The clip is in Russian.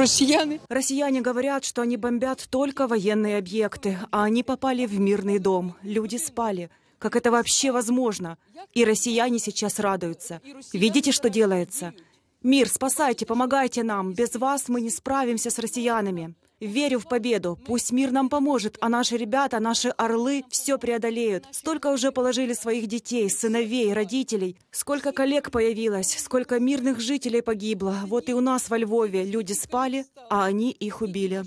россияне. Россияне говорят, что они бомбят только военные объекты, а они попали в мирный дом. Люди спали. Как это вообще возможно? И россияне сейчас радуются. Видите, что делается? Мир, спасайте, помогайте нам. Без вас мы не справимся с россиянами. Верю в победу. Пусть мир нам поможет, а наши ребята, наши орлы все преодолеют. Столько уже положили своих детей, сыновей, родителей. Сколько коллег появилось, сколько мирных жителей погибло. Вот и у нас во Львове люди спали, а они их убили.